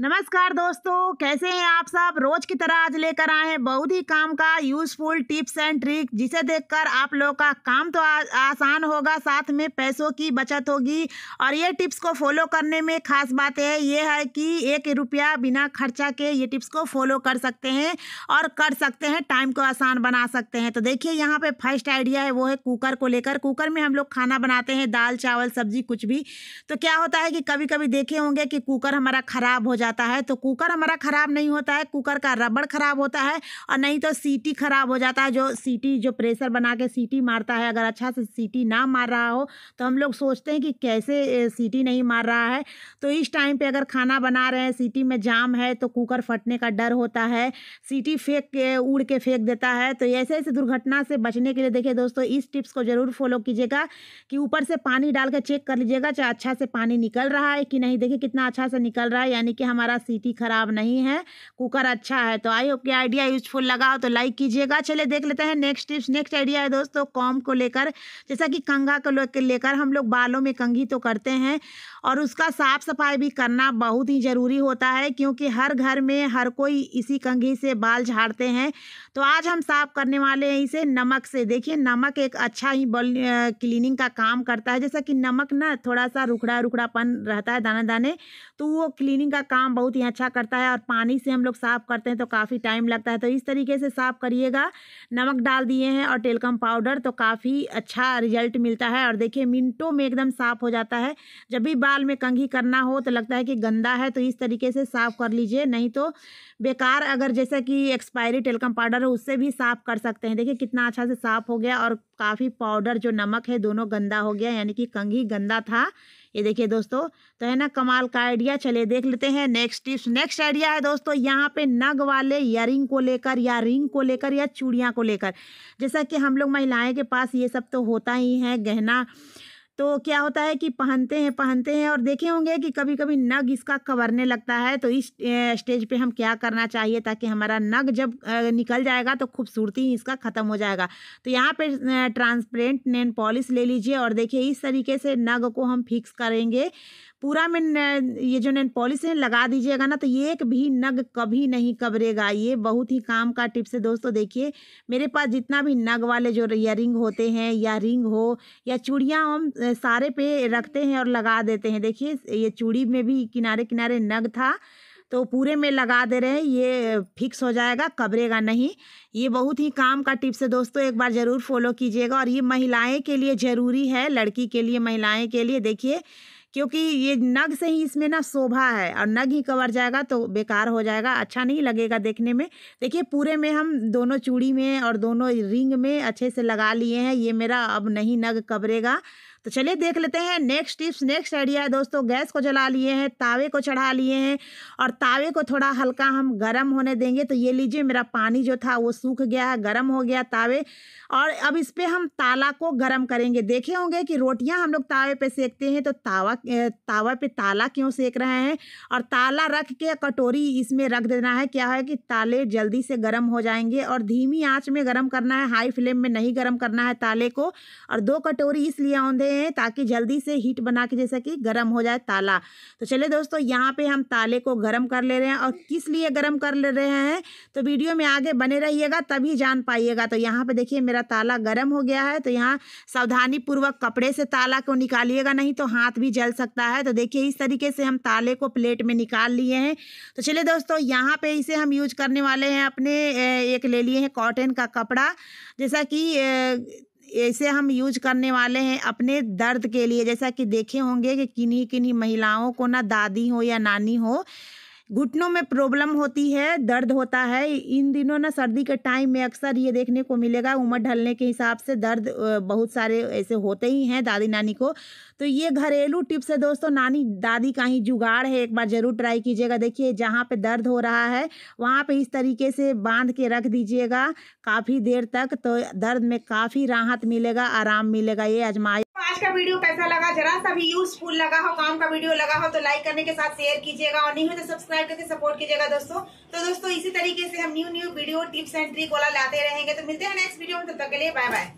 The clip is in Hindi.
नमस्कार दोस्तों कैसे हैं आप सब रोज की तरह आज लेकर आए हैं बहुत ही काम का यूजफुल टिप्स एंड ट्रिक जिसे देखकर आप लोगों का काम तो आ, आसान होगा साथ में पैसों की बचत होगी और ये टिप्स को फॉलो करने में खास बात है ये है कि एक रुपया बिना खर्चा के ये टिप्स को फॉलो कर सकते हैं और कर सकते हैं टाइम को आसान बना सकते हैं तो देखिए यहाँ पर फर्स्ट आइडिया है वो है कुकर को लेकर कुकर में हम लोग खाना बनाते हैं दाल चावल सब्जी कुछ भी तो क्या होता है कि कभी कभी देखे होंगे कि कुकर हमारा ख़राब हो जाता है तो कुकर हमारा ख़राब नहीं होता है कुकर का रबड़ ख़राब होता है और नहीं तो सीटी ख़राब हो जाता है जो सीटी जो प्रेशर बना के सीटी मारता है अगर अच्छा से सीटी ना मार रहा हो तो हम लोग सोचते हैं कि कैसे सीटी नहीं मार रहा है तो इस टाइम पर अगर खाना बना रहे हैं सीटी में जाम है तो कुकर फटने का डर होता है सीटी फेंक के उड़ के फेंक देता है तो ऐसे ऐसे दुर्घटना से बचने के लिए देखिए दोस्तों इस टिप्स को ज़रूर फॉलो कीजिएगा कि ऊपर से पानी डाल के चेक कर लीजिएगा चाहे अच्छा से पानी निकल रहा है कि नहीं देखिए कितना अच्छा से निकल रहा है यानी कि हमारा सीटी खराब नहीं है कुकर अच्छा है तो आई होप के आइडिया यूजफुल लगा हो तो लाइक कीजिएगा चले देख लेते हैं नेक्स्ट टिप्स नेक्स्ट आइडिया है दोस्तों कॉम को लेकर जैसा कि कंघा को लेकर हम लोग बालों में कंघी तो करते हैं और उसका साफ़ सफाई भी करना बहुत ही ज़रूरी होता है क्योंकि हर घर में हर कोई इसी कंघी से बाल झाड़ते हैं तो आज हम साफ़ करने वाले हैं इसे नमक से देखिए नमक एक अच्छा ही बल क्लीनिंग का काम करता है जैसा कि नमक ना थोड़ा सा रुखड़ा रुखड़ापन रहता है दाना दाने तो वो क्लीनिंग का काम काम बहुत ही अच्छा करता है और पानी से हम लोग साफ़ करते हैं तो काफ़ी टाइम लगता है तो इस तरीके से साफ़ करिएगा नमक डाल दिए हैं और टेलकम पाउडर तो काफ़ी अच्छा रिजल्ट मिलता है और देखिए मिनटों में एकदम साफ़ हो जाता है जब भी बाल में कंघी करना हो तो लगता है कि गंदा है तो इस तरीके से साफ़ कर लीजिए नहीं तो बेकार अगर जैसा कि एक्सपायरी टेलकम पाउडर है उससे भी साफ़ कर सकते हैं देखिए कितना अच्छा से साफ़ हो गया और काफ़ी पाउडर जो नमक है दोनों गंदा हो गया यानी कि कंघी गंदा था ये देखिए दोस्तों तो है ना कमाल का आइडिया चले देख लेते हैं नेक्स्ट टिप्स नेक्स्ट आइडिया है दोस्तों यहाँ पे नग वाले इयरिंग को लेकर या रिंग को लेकर या चूड़ियाँ को लेकर जैसा कि हम लोग महिलाएँ के पास ये सब तो होता ही है गहना तो क्या होता है कि पहनते हैं पहनते हैं और देखे होंगे कि कभी कभी नग इसका कवरने लगता है तो इस स्टेज पे हम क्या करना चाहिए ताकि हमारा नग जब निकल जाएगा तो खूबसूरती इसका ख़त्म हो जाएगा तो यहाँ पे ट्रांसपेरेंट नेन पॉलिश ले लीजिए और देखिए इस तरीके से नग को हम फिक्स करेंगे पूरा में ये जो नैन पॉलिस है लगा दीजिएगा ना तो ये एक भी नग कभी नहीं कबरेगा ये बहुत ही काम का टिप्स है दोस्तों देखिए मेरे पास जितना भी नग वाले जो रिंग होते हैं या रिंग हो या चूड़ियाँ हम सारे पे रखते हैं और लगा देते हैं देखिए ये चूड़ी में भी किनारे किनारे नग था तो पूरे में लगा दे रहे हैं ये फिक्स हो जाएगा कबरेगा नहीं ये बहुत ही काम का टिप्स है दोस्तों एक बार ज़रूर फॉलो कीजिएगा और ये महिलाएं के लिए ज़रूरी है लड़की के लिए महिलाएं के लिए देखिए क्योंकि ये नग से ही इसमें ना शोभा है और नग ही कवर जाएगा तो बेकार हो जाएगा अच्छा नहीं लगेगा देखने में देखिए पूरे में हम दोनों चूड़ी में और दोनों रिंग में अच्छे से लगा लिए हैं ये मेरा अब नहीं नग कवरेगा तो चलिए देख लेते हैं नेक्स्ट टिप्स नेक्स्ट आइडिया है दोस्तों गैस को जला लिए हैं तावे को चढ़ा लिए हैं और तावे को थोड़ा हल्का हम गर्म होने देंगे तो ये लीजिए मेरा पानी जो था वो सूख गया है गर्म हो गया तावे और अब इस पर हम ताला को गर्म करेंगे देखे होंगे कि रोटियां हम लोग तावे पे सेकते हैं तो तावा तावा पे ताला क्यों सेक रहे हैं और ताला रख के कटोरी इसमें रख देना है क्या है कि ताले जल्दी से गर्म हो जाएंगे और धीमी आँच में गर्म करना है हाई फ्लेम में नहीं गर्म करना है ताले को और दो कटोरी इसलिए औंधे हैं ताकि जल्दी से हीट बना के जैसा कि गर्म हो जाए ताला तो चलिए दोस्तों यहाँ पे हम ताले को गर्म कर ले रहे हैं और किस लिए गर्म कर ले रहे हैं तो वीडियो में आगे बने रहिएगा तभी जान पाइएगा तो यहाँ पर देखिए मेरा ताला गर्म हो गया है तो यहाँ सावधानी पूर्वक कपड़े से ताला को निकालिएगा नहीं तो हाथ भी जल सकता है तो देखिए इस तरीके से हम ताले को प्लेट में निकाल लिए हैं तो चलिए दोस्तों यहाँ पे इसे हम यूज करने वाले हैं अपने एक ले लिए हैं कॉटन का कपड़ा जैसा कि ऐसे हम यूज करने वाले हैं अपने दर्द के लिए जैसा कि देखे होंगे कि किन्हीं किन्हीं महिलाओं को ना दादी हो या नानी हो घुटनों में प्रॉब्लम होती है दर्द होता है इन दिनों ना सर्दी के टाइम में अक्सर ये देखने को मिलेगा उम्र ढलने के हिसाब से दर्द बहुत सारे ऐसे होते ही हैं दादी नानी को तो ये घरेलू टिप्स है दोस्तों नानी दादी का ही जुगाड़ है एक बार ज़रूर ट्राई कीजिएगा देखिए जहाँ पे दर्द हो रहा है वहाँ पे इस तरीके से बांध के रख दीजिएगा काफ़ी देर तक तो दर्द में काफ़ी राहत मिलेगा आराम मिलेगा ये आजमाइए तो आज का वीडियो कैसा लगा जरा सा भी यूजफुल लगा हो काम का वीडियो लगा हो तो लाइक करने के साथ शेयर कीजिएगा और नहीं हो तो सब्सक्राइब करके सपोर्ट कीजिएगा दोस्तों तो दोस्तों इसी तरीके से हम new new video tips and trick वाला लाते रहेंगे तो मिलते हैं नेक्स्ट वीडियो में तब तक के लिए बाय बाय